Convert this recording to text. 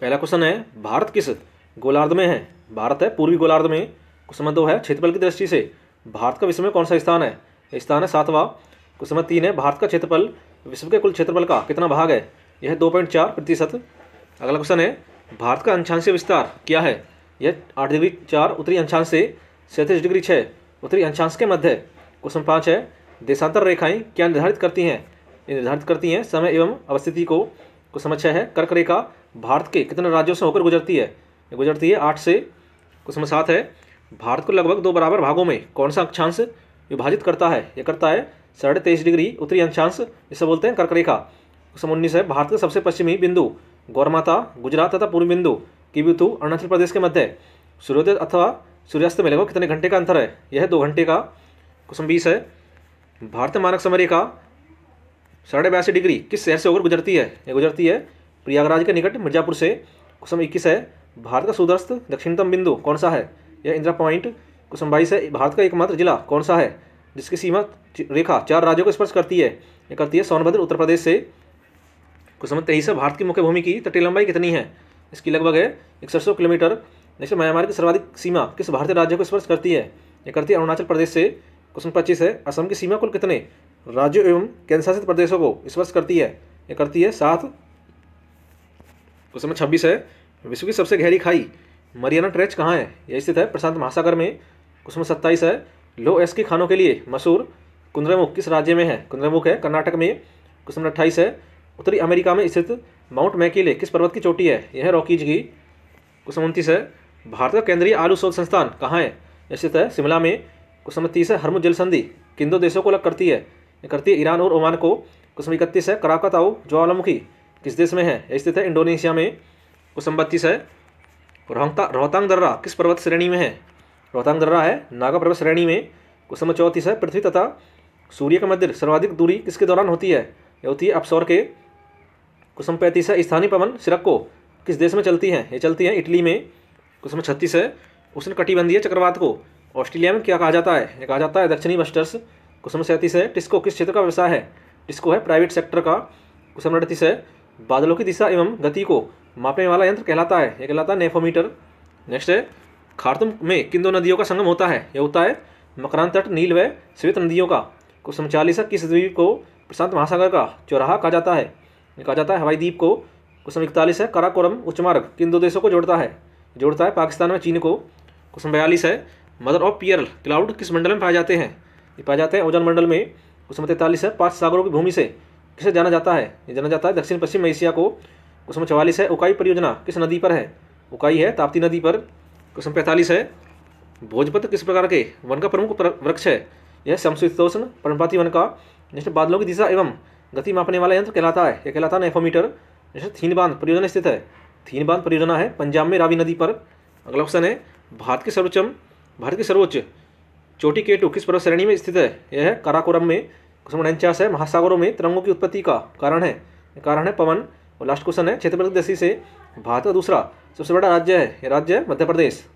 पहला क्वेश्चन है भारत किस गोलार्ध में है भारत है पूर्वी गोलार्ध में क्वेश्चन दो है क्षेत्रफल की दृष्टि से भारत का विश्व में कौन सा स्थान है स्थान है सातवां क्वेश्चन तीन है भारत का क्षेत्रफल विश्व के कुल क्षेत्रफल का कितना भाग है यह दो पॉइंट चार प्रतिशत अगला क्वेश्चन है भारत का अंशांशीय विस्तार क्या है यह आठ डिग्री चार उत्तरी अंशांश से सैंतीस डिग्री छः उत्तरी अंशांश के मध्य क्वेश्चन पाँच है देशांतर रेखाएं क्या निर्धारित करती हैं निर्धारित करती हैं समय एवं अवस्थिति को को समस्या है कर्क रेखा भारत के कितने राज्यों से होकर गुजरती है गुजरती है आठ से क्वेश्चन नंबर सात है भारत को लगभग दो बराबर भागों में कौन सा अक्षांश विभाजित करता है यह करता है साढ़े तेईस डिग्री उत्तरी अक्षांश इसे बोलते हैं कर्क रेखा क्वेश्चन उन्नीस है भारत का सबसे पश्चिमी बिंदु गौरमाता गुजरात तथा पूर्व बिंदु किबितु अरुणाचल प्रदेश के मध्य सूर्योदय अथवा सूर्यास्त में लगभग कितने घंटे का अंतर है यह दो घंटे का क्वेश्चन बीस है भारतीय मानक समय रेखा साढ़े बयासी डिग्री किस शहर से होकर गुजरती है यह गुजरती है प्रयागराज के निकट मिर्जापुर से कुसम इक्कीस है भारत का सूदस्त दक्षिणतम बिंदु कौन सा है यह इंदिरा पॉइंट कुसम बाईस है भारत का एकमात्र जिला कौन सा है जिसकी सीमा रेखा चार राज्यों को स्पर्श करती है यह करती है सोनभद्र उत्तर प्रदेश से कुसम तेईस है भारत की मुख्य भूमि की तटीय लंबाई कितनी है इसकी लगभग है सौ किलोमीटर नेक्स्ट म्यांमार की सर्वाधिक सीमा किस भारतीय राज्य को स्पर्श करती है यह करती है अरुणाचल प्रदेश से कुसम पच्चीस है असम की सीमा कुल कितने राज्यों एवं केंद्रशासित प्रदेशों को स्पर्श करती है ये करती है साथ उस समय छब्बीस है विश्व की सबसे गहरी खाई मरियाना ट्रेच कहाँ है यह स्थित है प्रशांत महासागर में उसमें सत्ताईस है लो एस की खानों के लिए मशहूर कुंद्रमुख किस राज्य में है कुंद्रमुख है कर्नाटक में उसमें अट्ठाईस है उत्तरी अमेरिका में स्थित माउंट मैकेले किस पर्वत की चोटी है यह है रॉकीज की उसमें उनतीस है भारत का केंद्रीय आलू शोध संस्थान कहाँ है स्थित है शिमला में क्वेश्चन तीस है हरमुद जल संधि किन दो देशों को अलग करती है करती है ईरान और ओमान को कुसम इकतीस है कराकत आओ ज्वालामुखी किस देश में है स्थित है इंडोनेशिया में कुसम बत्तीस है रोहता रोहतांग दर्रा किस पर्वत श्रेणी में है रोहतांग दर्रा है नागा पर्वत श्रेणी में कुसम चौंतीस है पृथ्वी तथा सूर्य का मंदिर सर्वाधिक दूरी किसके दौरान होती है यह होती है अपसौर के कुसम पैंतीस है स्थानीय पवन सिरक्को किस देश में चलती है ये चलती है इटली में कुसम छत्तीस है उसने कटिबंधीय चक्रवात को ऑस्ट्रेलिया में क्या कहा जाता है यह कहा जाता है दक्षिणी वस्टर्स क्वेश्चन नंबर सैंतीस है टिस्को किस क्षेत्र का व्यवसाय है टिस्को है प्राइवेट सेक्टर का क्वेश्चन नंबर अड़तीस है बादलों की दिशा एवं गति को मापने वाला यंत्र कहलाता है यह कहलाता है नेफोमीटर नेक्स्ट है खारतुम में किन दो नदियों का संगम होता है यह होता है मकरान तट नील व श्वेत नदियों का क्वेश्चन नंबर चालीस है किस द्वीप को प्रशांत महासागर का चौराहा कहा जाता है कहा जाता है हवाई द्वीप को क्वेश्चन इकतालीस है कराकोरम उच्च मार्ग किन दो देशों को जोड़ता है जोड़ता है पाकिस्तान में चीन को क्वेश्चन बयालीस है मदर ऑफ पियर क्लाउड किस मंडल में पाए जाते हैं ये पाए जाते हैं ओजन मंडल में उसमें तैंतालीस है पांच सागरों की भूमि से किसे जाना जाता है ये जाना जाता है दक्षिण पश्चिम एशिया को उसमें चवालीस है उकाई परियोजना किस नदी पर है उकाई है ताप्ती नदी पर उसमें पैंतालीस है भोजपत्र किस प्रकार के वन का प्रमुख वृक्ष है यह समशीतोष्ण पर्णपाती वन का जिसमें बादलों की दिशा एवं गति मापने वाला यंत्र कहलाता है यह कहलाता है नेफोमीटर जैसे थीन बांध परियोजना स्थित है थीन बांध परियोजना है पंजाब में रावी नदी पर अगला ऑप्शन है भारत के सर्वोच्चम भारत के सर्वोच्च चोटी केटू किस पर्वत श्रेणी में स्थित है यह है काराकोरम में क्वेश्चन उनचास है महासागरों में तिरंगों की उत्पत्ति का कारण है कारण है पवन और लास्ट क्वेश्चन है क्षेत्र से भारत का दूसरा सबसे बड़ा राज्य है यह राज्य है मध्य प्रदेश